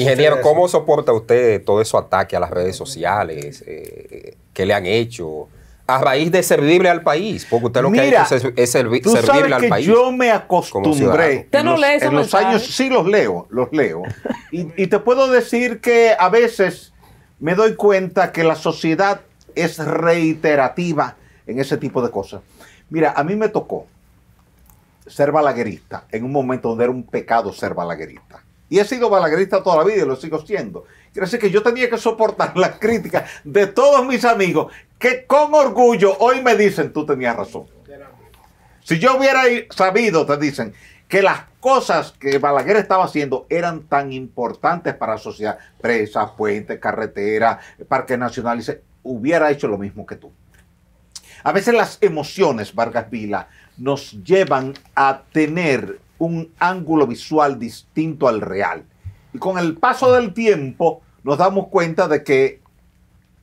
Ingeniero, ¿cómo soporta usted todo eso ataque a las redes sociales? que eh, eh, ¿Qué le han hecho? A raíz de servirle al país, porque usted lo que ha hecho es, tú servirle sabes al que país. Yo me acostumbré. ¿Usted no lee en los años sí los leo, los leo. y, y te puedo decir que a veces me doy cuenta que la sociedad es reiterativa en ese tipo de cosas. Mira, a mí me tocó ser balaguerista en un momento donde era un pecado ser balaguerista. Y he sido balaguerista toda la vida y lo sigo siendo. Quiere decir que yo tenía que soportar la crítica de todos mis amigos que con orgullo hoy me dicen, tú tenías razón. Si yo hubiera sabido, te dicen, que las cosas que Balaguer estaba haciendo eran tan importantes para la sociedad, presas, puentes, carreteras, parques nacionales, hubiera hecho lo mismo que tú. A veces las emociones, Vargas Vila, nos llevan a tener un ángulo visual distinto al real. Y con el paso del tiempo nos damos cuenta de que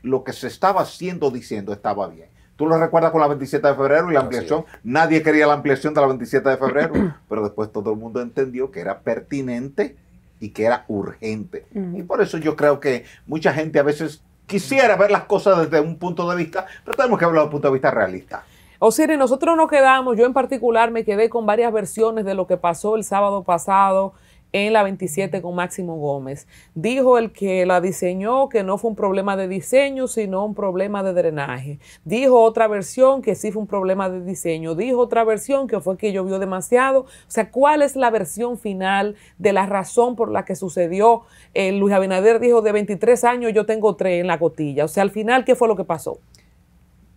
lo que se estaba haciendo diciendo estaba bien. Tú lo recuerdas con la 27 de febrero y la ampliación. Nadie quería la ampliación de la 27 de febrero, pero después todo el mundo entendió que era pertinente y que era urgente. Y por eso yo creo que mucha gente a veces quisiera ver las cosas desde un punto de vista, pero tenemos que hablar desde un punto de vista realista. O oh, sea, nosotros nos quedamos, yo en particular me quedé con varias versiones de lo que pasó el sábado pasado en la 27 con Máximo Gómez. Dijo el que la diseñó que no fue un problema de diseño, sino un problema de drenaje. Dijo otra versión que sí fue un problema de diseño. Dijo otra versión que fue que llovió demasiado. O sea, ¿cuál es la versión final de la razón por la que sucedió? Eh, Luis Abinader dijo, de 23 años yo tengo tres en la cotilla. O sea, al final, ¿qué fue lo que pasó?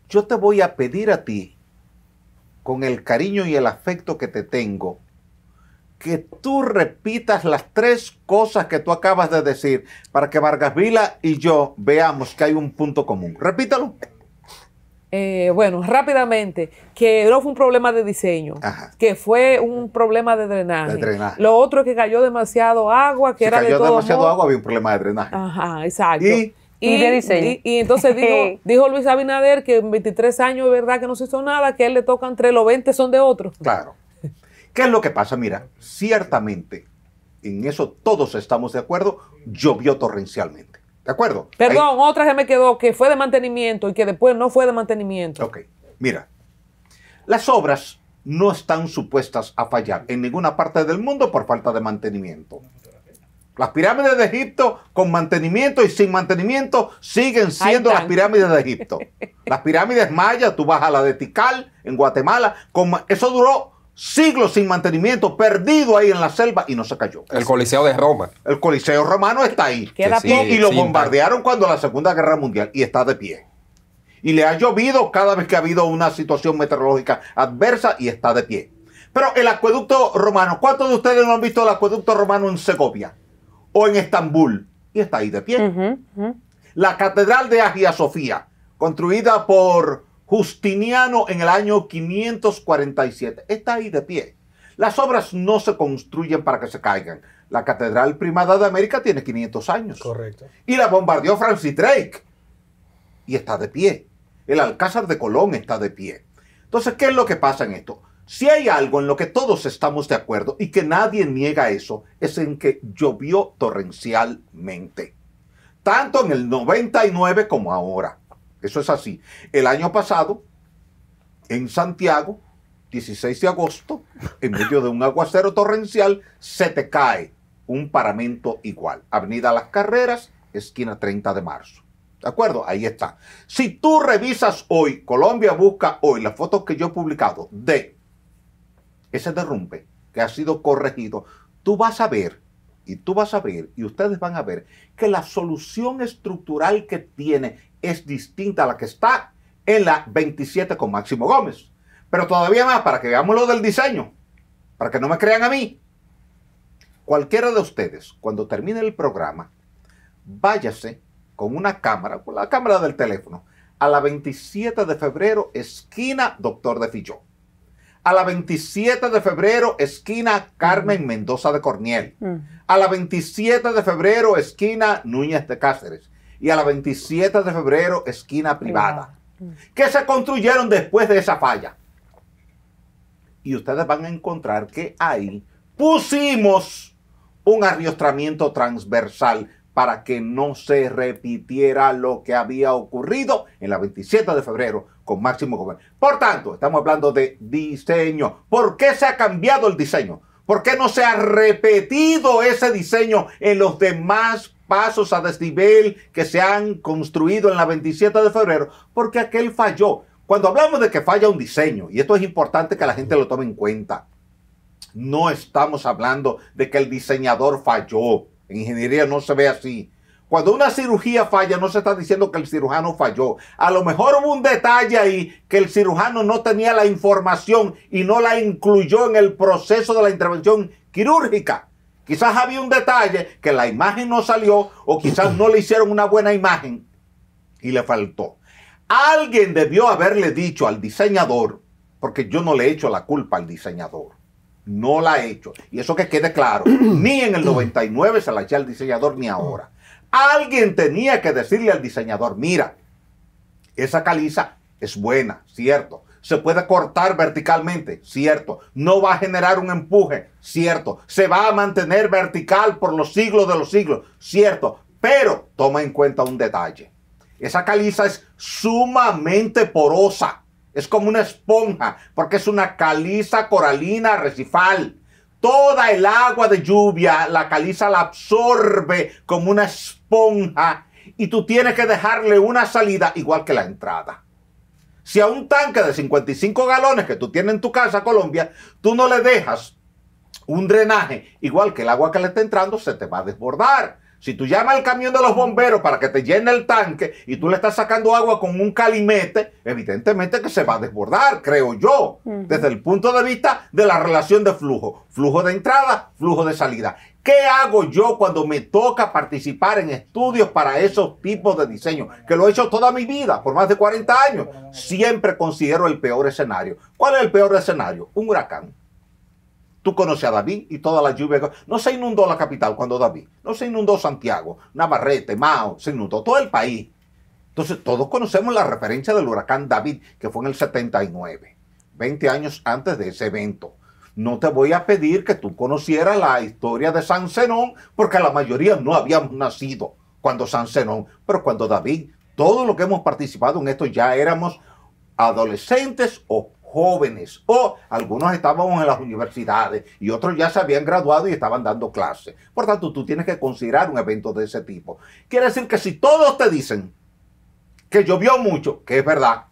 Yo te voy a pedir a ti con el cariño y el afecto que te tengo, que tú repitas las tres cosas que tú acabas de decir para que Vargas Vila y yo veamos que hay un punto común. Repítalo. Eh, bueno, rápidamente, que no fue un problema de diseño, que fue un problema de drenaje. Lo otro es que cayó demasiado agua, que era de todo demasiado agua, había un problema de drenaje. Ajá, exacto. Y y, y, entonces dijo, Luis Abinader que en 23 años, verdad, que no se hizo nada, que a él le tocan entre los 20 son de otros. Claro. ¿Qué es lo que pasa? Mira, ciertamente, en eso todos estamos de acuerdo, llovió torrencialmente. ¿De acuerdo? Perdón, otra que me quedó, que fue de mantenimiento y que después no fue de mantenimiento. Ok, mira, las obras no están supuestas a fallar en ninguna parte del mundo por falta de mantenimiento. Las pirámides de Egipto con mantenimiento y sin mantenimiento siguen siendo las pirámides de Egipto. Las pirámides mayas, tú vas a la de Tikal en Guatemala, eso duró siglos sin mantenimiento, perdido ahí en la selva y no se cayó. El Coliseo de Roma. El Coliseo romano está ahí. Queda Y lo bombardearon cuando la Segunda Guerra Mundial y está de pie. Y le ha llovido cada vez que ha habido una situación meteorológica adversa y está de pie. Pero el acueducto romano, ¿cuántos de ustedes no han visto el acueducto romano en Segovia? o en Estambul. Y está ahí de pie. La Catedral de Hagia Sofía, construida por Justiniano en el año 547, está ahí de pie. Las obras no se construyen para que se caigan. La Catedral Primada de América tiene 500 años. Correcto. Y la bombardeó Francis Drake. Y está de pie. El Alcázar de Colón está de pie. Entonces, ¿qué es lo que pasa en esto? Si hay algo en lo que todos estamos de acuerdo y que nadie niega eso, es en que llovió torrencialmente. Tanto en el 99 como ahora. Eso es así. El año pasado, en Santiago, 16 de agosto, en medio de un aguacero torrencial, se te cae un paramento igual. Avenida Las Carreras, esquina 30 de marzo. ¿De acuerdo? Ahí está. Si tú revisas hoy, Colombia busca hoy las fotos que yo he publicado de ese derrumbe que ha sido corregido, tú vas a ver, y tú vas a ver, y ustedes van a ver, que la solución estructural que tiene es distinta a la que está en la 27 con Máximo Gómez. Pero todavía más, para que veamos lo del diseño, para que no me crean a mí. Cualquiera de ustedes, cuando termine el programa, váyase con una cámara, con la cámara del teléfono, a la 27 de febrero, esquina Doctor de Filló a la 27 de febrero, esquina Carmen Mendoza de Corniel. Mm. A la 27 de febrero, esquina Núñez de Cáceres. Y a la 27 de febrero, esquina privada. Mm. Que se construyeron después de esa falla? Y ustedes van a encontrar que ahí pusimos un arriostramiento transversal para que no se repitiera lo que había ocurrido en la 27 de febrero con Máximo Gómez. Por tanto, estamos hablando de diseño. ¿Por qué se ha cambiado el diseño? ¿Por qué no se ha repetido ese diseño en los demás pasos a desnivel que se han construido en la 27 de febrero? Porque aquel falló. Cuando hablamos de que falla un diseño, y esto es importante que la gente lo tome en cuenta, no estamos hablando de que el diseñador falló. En ingeniería no se ve así. Cuando una cirugía falla, no se está diciendo que el cirujano falló. A lo mejor hubo un detalle ahí que el cirujano no tenía la información y no la incluyó en el proceso de la intervención quirúrgica. Quizás había un detalle que la imagen no salió o quizás no le hicieron una buena imagen y le faltó. Alguien debió haberle dicho al diseñador, porque yo no le he hecho la culpa al diseñador no la ha hecho. Y eso que quede claro, ni en el 99 se la eché al diseñador ni ahora. Alguien tenía que decirle al diseñador, mira, esa caliza es buena, cierto. Se puede cortar verticalmente, cierto. No va a generar un empuje, cierto. Se va a mantener vertical por los siglos de los siglos, cierto. Pero toma en cuenta un detalle. Esa caliza es sumamente porosa. Es como una esponja, porque es una caliza coralina recifal. Toda el agua de lluvia, la caliza la absorbe como una esponja y tú tienes que dejarle una salida igual que la entrada. Si a un tanque de 55 galones que tú tienes en tu casa, Colombia, tú no le dejas un drenaje igual que el agua que le está entrando, se te va a desbordar. Si tú llamas al camión de los bomberos para que te llene el tanque y tú le estás sacando agua con un calimete, evidentemente que se va a desbordar, creo yo, desde el punto de vista de la relación de flujo. Flujo de entrada, flujo de salida. ¿Qué hago yo cuando me toca participar en estudios para esos tipos de diseño? Que lo he hecho toda mi vida, por más de 40 años. Siempre considero el peor escenario. ¿Cuál es el peor escenario? Un huracán. Tú conoces a David y toda la lluvia. No se inundó la capital cuando David. No se inundó Santiago, Navarrete, Mao, se inundó todo el país. Entonces todos conocemos la referencia del huracán David, que fue en el 79, 20 años antes de ese evento. No te voy a pedir que tú conocieras la historia de San Zenón, porque la mayoría no habíamos nacido cuando San Zenón, pero cuando David, todos los que hemos participado en esto ya éramos adolescentes o jóvenes o algunos estábamos en las universidades y otros ya se habían graduado y estaban dando clases. Por tanto, tú tienes que considerar un evento de ese tipo. Quiere decir que si todos te dicen que llovió mucho, que es verdad,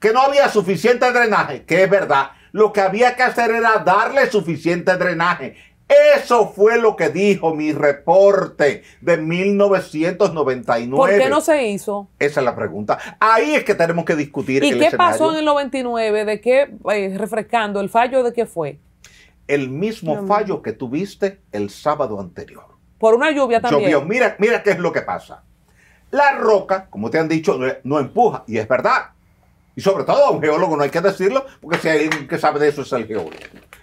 que no había suficiente drenaje, que es verdad, lo que había que hacer era darle suficiente drenaje, eso fue lo que dijo mi reporte de 1999. ¿Por qué no se hizo? Esa es la pregunta. Ahí es que tenemos que discutir. ¿Y qué pasó en el 99? ¿De qué, eh, refrescando, el fallo de qué fue? El mismo fallo que tuviste el sábado anterior. Por una lluvia también. Llovió. Mira, mira qué es lo que pasa. La roca, como te han dicho, no empuja. Y es verdad, y sobre todo a un geólogo no hay que decirlo, porque si hay alguien que sabe de eso es el geólogo.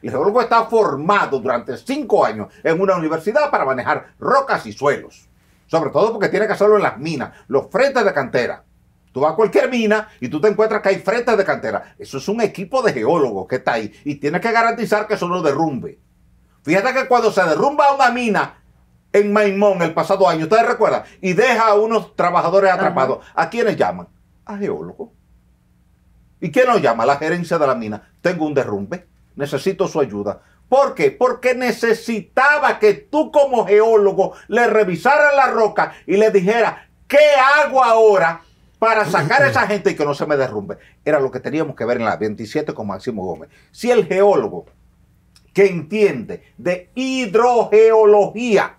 El geólogo está formado durante cinco años en una universidad para manejar rocas y suelos. Sobre todo porque tiene que hacerlo en las minas, los frentes de cantera. Tú vas a cualquier mina y tú te encuentras que hay frentes de cantera. Eso es un equipo de geólogos que está ahí y tiene que garantizar que eso no derrumbe. Fíjate que cuando se derrumba una mina en Maimón el pasado año, ustedes recuerdan, y deja a unos trabajadores atrapados, ¿a quiénes llaman? A geólogos. ¿Y quién nos llama? La gerencia de la mina. Tengo un derrumbe, necesito su ayuda. ¿Por qué? Porque necesitaba que tú como geólogo le revisara la roca y le dijera, ¿qué hago ahora para sacar a esa gente y que no se me derrumbe? Era lo que teníamos que ver en la 27 con Máximo Gómez. Si el geólogo que entiende de hidrogeología,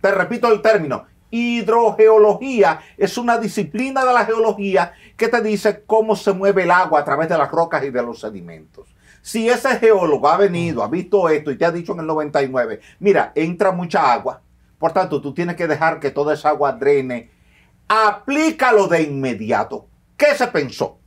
te repito el término, hidrogeología es una disciplina de la geología que te dice cómo se mueve el agua a través de las rocas y de los sedimentos. Si ese geólogo ha venido, ha visto esto y te ha dicho en el 99, mira, entra mucha agua, por tanto tú tienes que dejar que toda esa agua drene, aplícalo de inmediato. ¿Qué se pensó?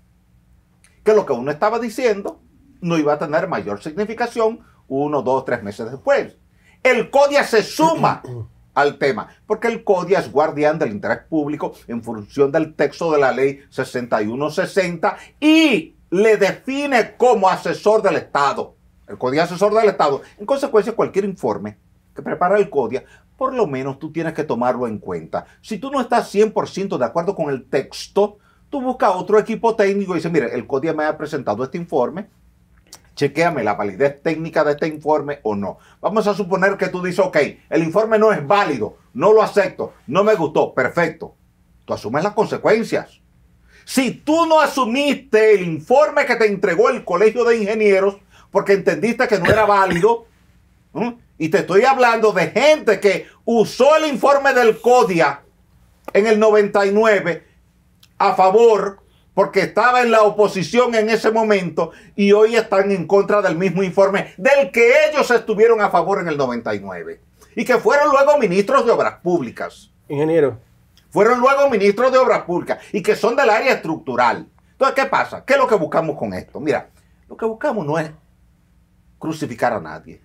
Que lo que uno estaba diciendo no iba a tener mayor significación uno, dos, tres meses después. El CODIA se suma al tema, porque el CODIA es guardián del interés público en función del texto de la ley 6160 y le define como asesor del Estado. El CODIA es asesor del Estado. En consecuencia, cualquier informe que prepara el CODIA, por lo menos tú tienes que tomarlo en cuenta. Si tú no estás 100% de acuerdo con el texto, tú buscas otro equipo técnico y dices, mire, el CODIA me ha presentado este informe, Chequéame la validez técnica de este informe o no. Vamos a suponer que tú dices, ok, el informe no es válido, no lo acepto, no me gustó, perfecto. Tú asumes las consecuencias. Si tú no asumiste el informe que te entregó el Colegio de Ingenieros porque entendiste que no era válido, y te estoy hablando de gente que usó el informe del CODIA en el 99 a favor porque estaba en la oposición en ese momento y hoy están en contra del mismo informe del que ellos estuvieron a favor en el 99 y que fueron luego ministros de Obras Públicas. Ingeniero. Fueron luego ministros de Obras Públicas y que son del área estructural. Entonces, ¿qué pasa? ¿Qué es lo que buscamos con esto? Mira, lo que buscamos no es crucificar a nadie,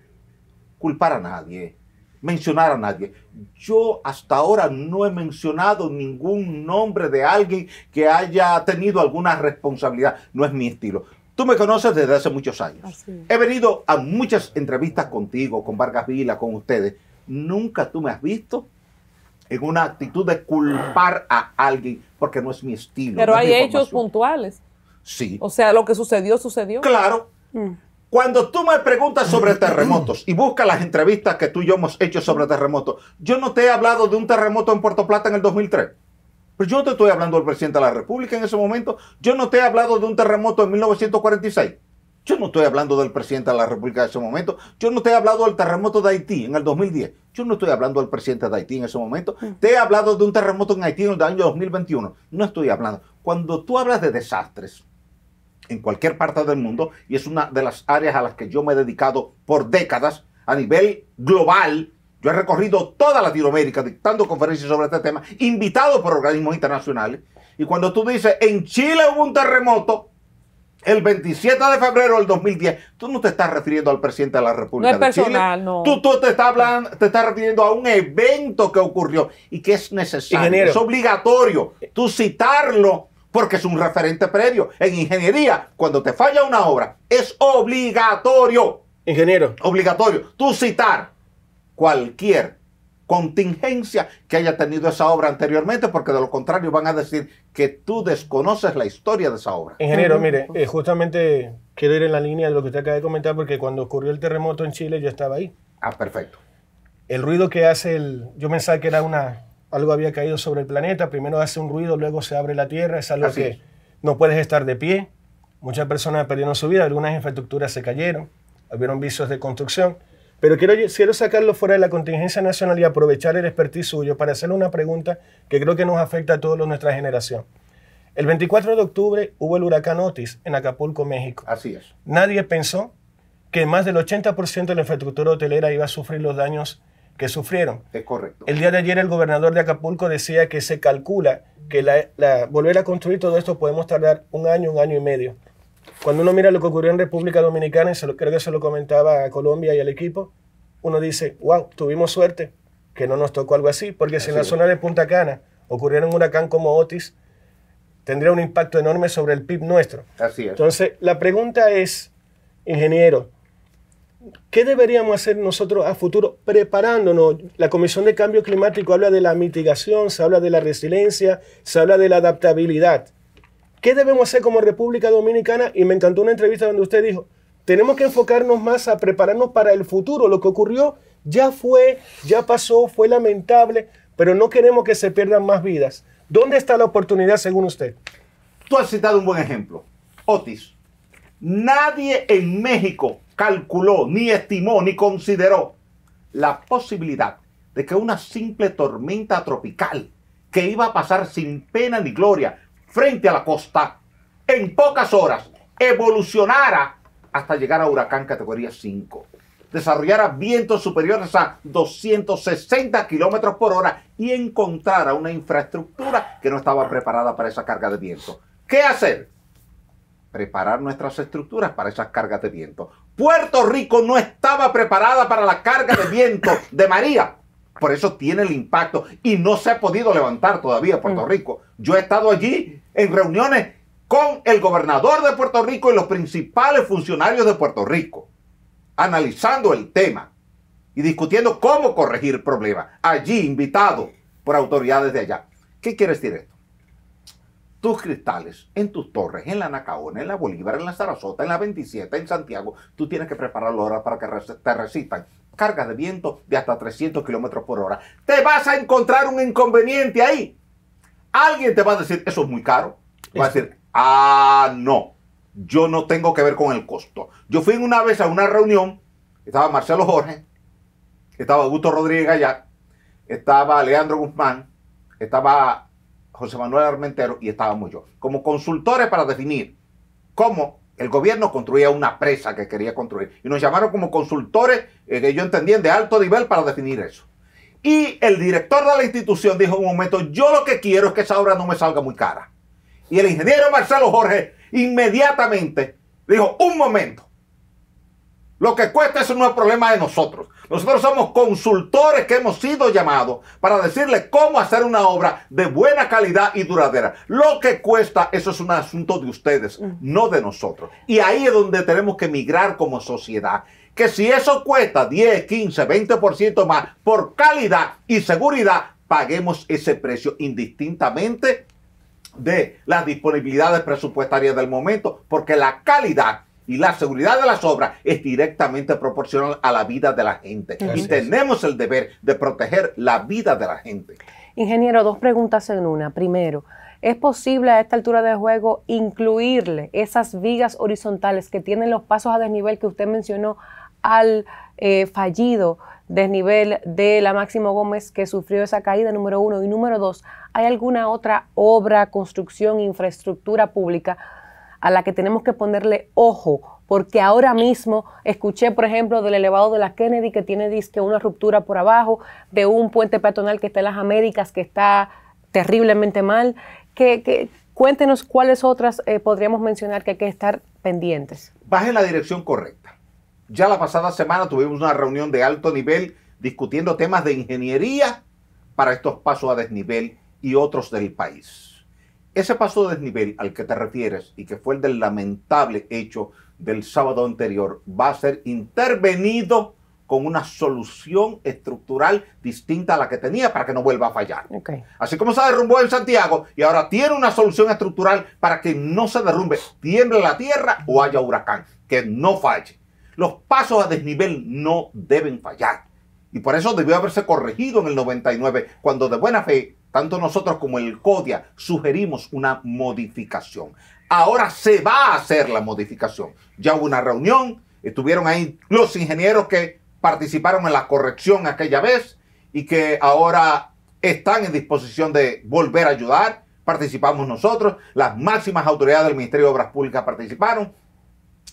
culpar a nadie, mencionar a nadie. Yo hasta ahora no he mencionado ningún nombre de alguien que haya tenido alguna responsabilidad. No es mi estilo. Tú me conoces desde hace muchos años. He venido a muchas entrevistas contigo, con Vargas Vila, con ustedes. Nunca tú me has visto en una actitud de culpar a alguien porque no es mi estilo. Pero hay hechos puntuales. Sí. O sea, lo que sucedió, sucedió. Claro. Mm. Cuando tú me preguntas sobre terremotos y buscas las entrevistas que tú y yo hemos hecho sobre terremotos, yo no te he hablado de un terremoto en Puerto Plata en el 2003. Pero yo no te estoy hablando del presidente de la República en ese momento. Yo no te he hablado de un terremoto en 1946. Yo no estoy hablando del presidente de la República en ese momento. Yo no te he hablado del terremoto de Haití en el 2010. Yo no estoy hablando del presidente de Haití en ese momento. Mm. Te he hablado de un terremoto en Haití en el año 2021. No estoy hablando. Cuando tú hablas de desastres, en cualquier parte del mundo y es una de las áreas a las que yo me he dedicado por décadas a nivel global. Yo he recorrido toda Latinoamérica dictando conferencias sobre este tema, invitado por organismos internacionales. Y cuando tú dices, en Chile hubo un terremoto, el 27 de febrero del 2010, tú no te estás refiriendo al presidente de la República. de Chile. no. Tú, te, estás hablando, te estás refiriendo a un evento que ocurrió y que es necesario, es obligatorio. Tú citarlo porque es un referente previo. En ingeniería, cuando te falla una obra, es obligatorio. Ingeniero. Obligatorio. Tú citar cualquier contingencia que haya tenido esa obra anteriormente, porque de lo contrario van a decir que tú desconoces la historia de esa obra. Ingeniero, mire, eh, justamente quiero ir en la línea de lo que usted acaba de comentar, porque cuando ocurrió el terremoto en Chile yo estaba ahí. Ah, perfecto. El ruido que hace el... Yo pensaba que era una, algo había caído sobre el planeta, primero hace un ruido, luego se abre la tierra, es algo que no puedes estar de pie. Muchas personas perdieron su vida, algunas infraestructuras se cayeron, Habieron vicios de construcción. Pero quiero, quiero sacarlo fuera de la contingencia nacional y aprovechar el expertise suyo para hacerle una pregunta que creo que nos afecta a todos nuestra generación. El 24 de octubre hubo el huracán Otis en Acapulco, México. Así es. Nadie pensó que más del 80% de la infraestructura hotelera iba a sufrir los daños que sufrieron. Es correcto. El día de ayer el gobernador de Acapulco decía que se calcula que la, volver a construir todo esto podemos tardar un año, un año y medio. Cuando uno mira lo que ocurrió en República Dominicana, y creo que se lo comentaba a Colombia y al equipo, uno dice, wow, tuvimos suerte que no nos tocó algo así, porque si en la zona de Punta Cana ocurriera un huracán como Otis, tendría un impacto enorme sobre el PIB nuestro. Así es. Entonces, la pregunta es, ingeniero, ¿Qué deberíamos hacer nosotros a futuro preparándonos? La Comisión de Cambio Climático habla de la mitigación, se habla de la resiliencia, se habla de la adaptabilidad. ¿Qué debemos hacer como República Dominicana? Y me encantó una entrevista donde usted dijo, tenemos que enfocarnos más a prepararnos para el futuro. Lo que ocurrió ya fue, ya pasó, fue lamentable, pero no queremos que se pierdan más vidas. ¿Dónde está la oportunidad según usted? Tú has citado un buen ejemplo. Otis. Nadie en México calculó, ni estimó, ni consideró la posibilidad de que una simple tormenta tropical que iba a pasar sin pena ni gloria frente a la costa, en pocas horas evolucionara hasta llegar a huracán categoría 5. Desarrollara vientos superiores a 260 kilómetros por hora y encontrara una infraestructura que no estaba preparada para esa carga de viento. ¿Qué hacer? Preparar nuestras estructuras para esas cargas de viento. Puerto Rico no estaba preparada para la carga de viento de María. Por eso tiene el impacto y no se ha podido levantar todavía Puerto mm. Rico. Yo he estado allí en reuniones con el gobernador de Puerto Rico y los principales funcionarios de Puerto Rico, analizando el tema y discutiendo cómo corregir problemas. Allí invitado por autoridades de allá. ¿Qué quiere decir esto? tus cristales, en tus torres, en la Nacaona, en la Bolívar, en la Sarasota, en la 27, en Santiago, tú tienes que prepararlo ahora para que te recitan cargas de viento de hasta 300 kilómetros por hora. Te vas a encontrar un inconveniente ahí. Alguien te va a decir, eso es muy caro. Va a decir, ah, no, yo no tengo que ver con el costo. Yo fui una vez a una reunión, estaba Marcelo Jorge, estaba Augusto Rodríguez allá, estaba Leandro Guzmán, estaba José Manuel Armentero y estábamos yo, como consultores para definir cómo el gobierno construía una presa que quería construir. Y nos llamaron como consultores, eh, que yo entendía, de alto nivel para definir eso. Y el director de la institución dijo un momento, yo lo que quiero es que esa obra no me salga muy cara. Y el ingeniero Marcelo Jorge inmediatamente dijo, un momento, lo que cuesta eso no es problema de nosotros. Nosotros somos consultores que hemos sido llamados para decirle cómo hacer una obra de buena calidad y duradera. Lo que cuesta eso es un asunto de ustedes, mm. no de nosotros. Y ahí es donde tenemos que migrar como sociedad. Que si eso cuesta 10, 15, 20% más por calidad y seguridad, paguemos ese precio indistintamente de las disponibilidades presupuestarias del momento, porque la calidad y la seguridad de las obras es directamente proporcional a la vida de la gente. y tenemos el deber de proteger la vida de la gente. Ingeniero, dos preguntas en una. Primero, ¿es posible a esta altura de juego incluirle esas vigas horizontales que tienen los pasos a desnivel que usted mencionó al eh, fallido desnivel de la Máximo Gómez que sufrió esa caída, número uno? Y número dos, ¿hay alguna otra obra, construcción, infraestructura pública? a la que tenemos que ponerle ojo, porque ahora mismo escuché, por ejemplo, del elevado de la Kennedy que tiene disque una ruptura por abajo, de un puente peatonal que está en las Américas que está terriblemente mal. Que, cuéntenos cuáles otras eh, podríamos mencionar que hay que estar pendientes. Baje en la dirección correcta. Ya la pasada semana tuvimos una reunión de alto nivel discutiendo temas de ingeniería para estos pasos a desnivel y otros del país. Ese paso de desnivel al que te refieres y que fue el del lamentable hecho del sábado anterior va a ser intervenido con una solución estructural distinta a la que tenía para que no vuelva a fallar. Así como se derrumbó en Santiago y ahora tiene una solución estructural para que no se derrumbe, tiemble la tierra o haya huracán, que no falle. Los pasos a desnivel no deben fallar. Y por eso debió haberse corregido en el 99, cuando de buena fe tanto nosotros como el CODIA sugerimos una modificación. Ahora se va a hacer la modificación. Ya hubo una reunión, estuvieron ahí los ingenieros que participaron en la corrección aquella vez y que ahora están en disposición de volver a ayudar. Participamos nosotros, las máximas autoridades del Ministerio de Obras Públicas participaron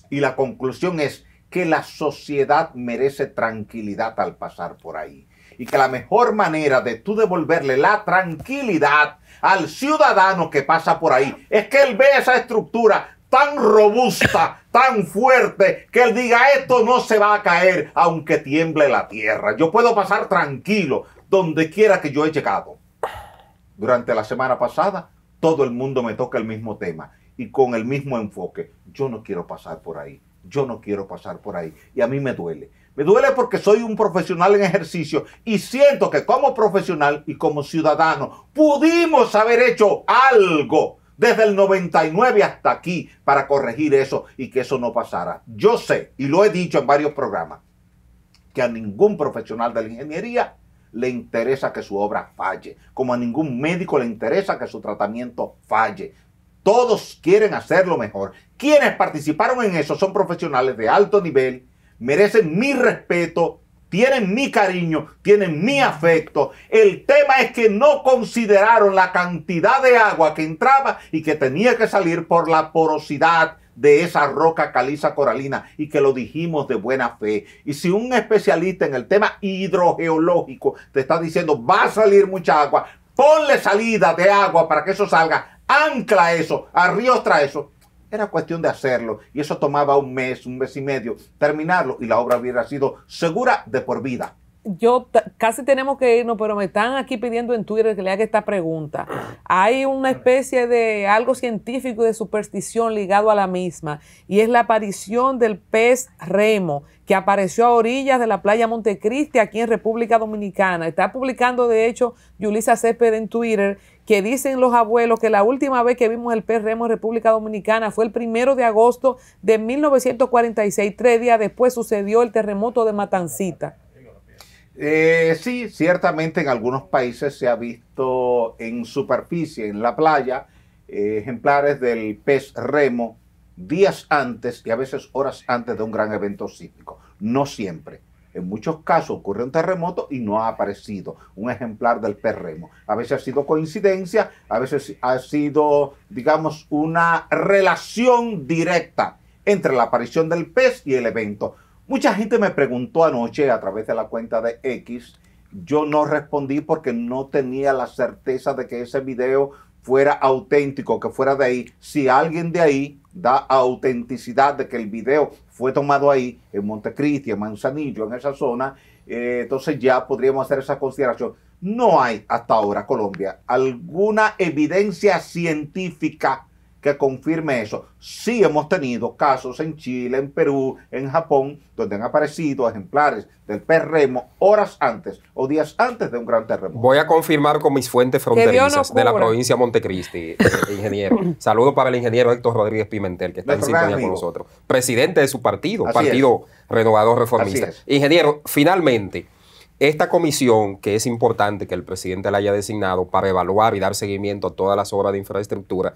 y la conclusión es que la sociedad merece tranquilidad al pasar por ahí y que la mejor manera de tú devolverle la tranquilidad al ciudadano que pasa por ahí es que él vea esa estructura tan robusta, tan fuerte, que él diga, esto no se va a caer aunque tiemble la tierra. Yo puedo pasar tranquilo donde quiera que yo he llegado. Durante la semana pasada, todo el mundo me toca el mismo tema y con el mismo enfoque. Yo no quiero pasar por ahí. Yo no quiero pasar por ahí. Y a mí me duele. Me duele porque soy un profesional en ejercicio y siento que como profesional y como ciudadano pudimos haber hecho algo desde el 99 hasta aquí para corregir eso y que eso no pasara. Yo sé, y lo he dicho en varios programas, que a ningún profesional de la ingeniería le interesa que su obra falle, como a ningún médico le interesa que su tratamiento falle. Todos quieren hacerlo mejor. Quienes participaron en eso son profesionales de alto nivel merecen mi respeto, tienen mi cariño, tienen mi afecto. El tema es que no consideraron la cantidad de agua que entraba y que tenía que salir por la porosidad de esa roca caliza coralina y que lo dijimos de buena fe. Y si un especialista en el tema hidrogeológico te está diciendo va a salir mucha agua, ponle salida de agua para que eso salga, ancla eso, arriostra eso, era cuestión de hacerlo y eso tomaba un mes, un mes y medio terminarlo y la obra hubiera sido segura de por vida. Yo casi tenemos que irnos, pero me están aquí pidiendo en Twitter que le haga esta pregunta. Hay una especie de algo científico y de superstición ligado a la misma y es la aparición del pez remo que apareció a orillas de la playa Montecristi aquí en República Dominicana. Está publicando, de hecho, Yulisa Césped en Twitter que dicen los abuelos que la última vez que vimos el pez remo en República Dominicana fue el primero de agosto de 1946, tres días después sucedió el terremoto de Matancita. Eh, sí, ciertamente en algunos países se ha visto en superficie, en la playa, eh, ejemplares del pez remo días antes y a veces horas antes de un gran evento sísmico. No siempre. En muchos casos ocurre un terremoto y no ha aparecido un ejemplar del perremo. A veces ha sido coincidencia, a veces ha sido, digamos, una relación directa entre la aparición del pez y el evento. Mucha gente me preguntó anoche a través de la cuenta de X. Yo no respondí porque no tenía la certeza de que ese video fuera auténtico, que fuera de ahí. Si alguien de ahí da autenticidad de que el video fue tomado ahí, en Montecristi, en Manzanillo, en esa zona, eh, entonces ya podríamos hacer esa consideración. No hay hasta ahora, Colombia, alguna evidencia científica que confirme eso. Sí hemos tenido casos en Chile, en Perú, en Japón, donde han aparecido ejemplares del perremo horas antes o días antes de un gran terremoto. Voy a confirmar con mis fuentes fronterizas de la provincia de Montecristi, eh, eh, ingeniero. Saludo para el ingeniero Héctor Rodríguez Pimentel, que está en sintonía con nosotros. Presidente de su partido, Partido Renovador Reformista. Ingeniero, finalmente... Esta comisión, que es importante que el presidente la haya designado para evaluar y dar seguimiento a todas las obras de infraestructura,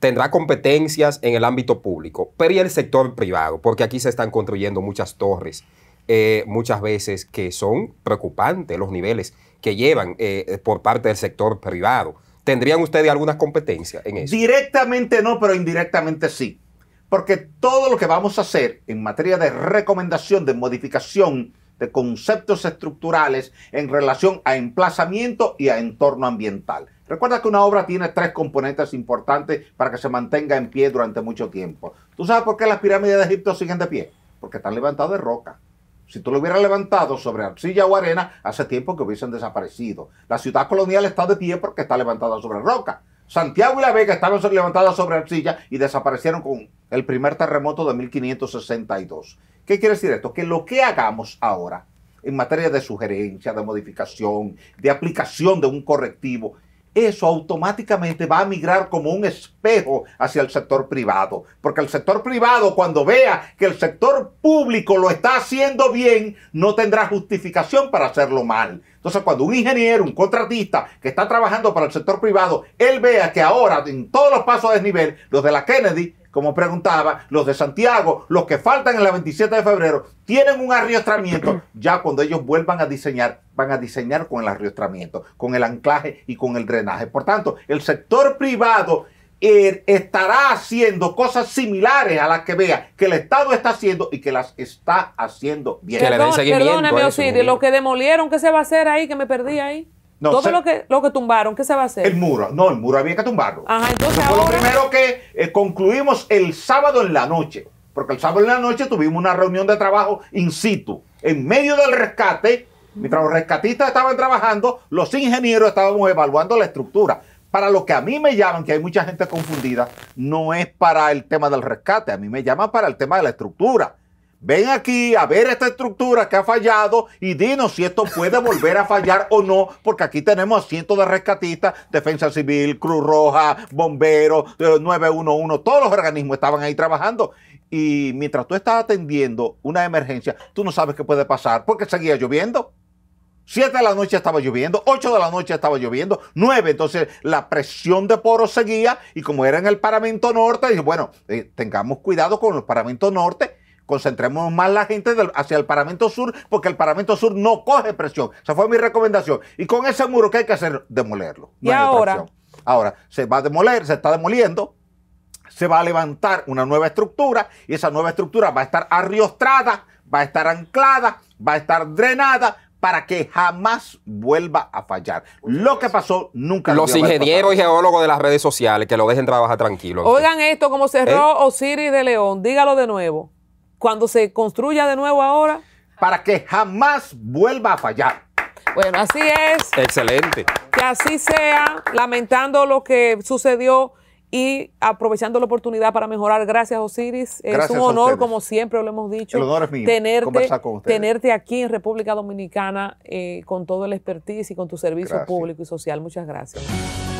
tendrá competencias en el ámbito público, pero y el sector privado, porque aquí se están construyendo muchas torres, eh, muchas veces que son preocupantes los niveles que llevan eh, por parte del sector privado. ¿Tendrían ustedes algunas competencias en eso? Directamente no, pero indirectamente sí. Porque todo lo que vamos a hacer en materia de recomendación, de modificación de conceptos estructurales en relación a emplazamiento y a entorno ambiental, Recuerda que una obra tiene tres componentes importantes para que se mantenga en pie durante mucho tiempo. ¿Tú sabes por qué las pirámides de Egipto siguen de pie? Porque están levantadas de roca. Si tú lo hubieras levantado sobre arcilla o arena, hace tiempo que hubiesen desaparecido. La ciudad colonial está de pie porque está levantada sobre roca. Santiago y La Vega estaban levantadas sobre arcilla y desaparecieron con el primer terremoto de 1562. ¿Qué quiere decir esto? Que lo que hagamos ahora en materia de sugerencia, de modificación, de aplicación de un correctivo, eso automáticamente va a migrar como un espejo hacia el sector privado. Porque el sector privado, cuando vea que el sector público lo está haciendo bien, no tendrá justificación para hacerlo mal. Entonces, cuando un ingeniero, un contratista que está trabajando para el sector privado, él vea que ahora en todos los pasos de desnivel, los de la Kennedy, como preguntaba, los de Santiago, los que faltan en la 27 de febrero, tienen un arriestramiento. Ya cuando ellos vuelvan a diseñar, van a diseñar con el arriostramiento, con el anclaje y con el drenaje. Por tanto, el sector privado eh, estará haciendo cosas similares a las que vea que el Estado está haciendo y que las está haciendo bien. Perdón, perdóname, Osiris, lo que demolieron, ¿qué se va a hacer ahí? Que me perdí ahí. Todo lo, que, lo que tumbaron, ¿qué se va a hacer? El muro. No, el muro había que tumbarlo. Ajá, entonces ahora... lo primero que eh, concluimos el sábado en la noche. Porque el sábado en la noche tuvimos una reunión de trabajo in situ. En medio del rescate, mientras los rescatistas estaban trabajando, los ingenieros estábamos evaluando la estructura. Para lo que a mí me llaman, que hay mucha gente confundida, no es para el tema del rescate, a mí me llaman para el tema de la estructura Ven aquí a ver esta estructura que ha fallado y dinos si esto puede volver a fallar o no, porque aquí tenemos cientos de rescatistas, Defensa Civil, Cruz Roja, Bomberos, 911, eh, todos los organismos estaban ahí trabajando. Y mientras tú estás atendiendo una emergencia, tú no sabes qué puede pasar porque seguía lloviendo. Siete de la noche estaba lloviendo, ocho de la noche estaba lloviendo, nueve. Entonces la presión de poros seguía y como era en el paramento norte, dije, bueno, eh, tengamos cuidado con el paramento norte Concentremos más la gente hacia el paramento Sur porque el paramento Sur no coge presión. Esa fue mi recomendación. Y con ese muro, ¿qué hay que hacer? Demolerlo. y ahora. Ahora, se va a demoler, se está demoliendo. Se va a levantar una nueva estructura y esa nueva estructura va a estar arriostrada, va a estar anclada, va a estar drenada, para que jamás vuelva a fallar. Lo que pasó nunca Los ingenieros y geólogos de las redes sociales que lo dejen trabajar tranquilo. Oigan esto, como cerró ¿Eh? Osiris de León, dígalo de nuevo cuando se construya de nuevo ahora. Para que jamás vuelva a fallar. Bueno, así es. Excelente. Que así sea, lamentando lo que sucedió y aprovechando la oportunidad para mejorar. Gracias, Osiris. es un honor, como siempre lo hemos dicho, el honor es mío, tenerte, con tenerte aquí en República Dominicana eh, con todo el expertise y con tu servicio público y social. Muchas gracias.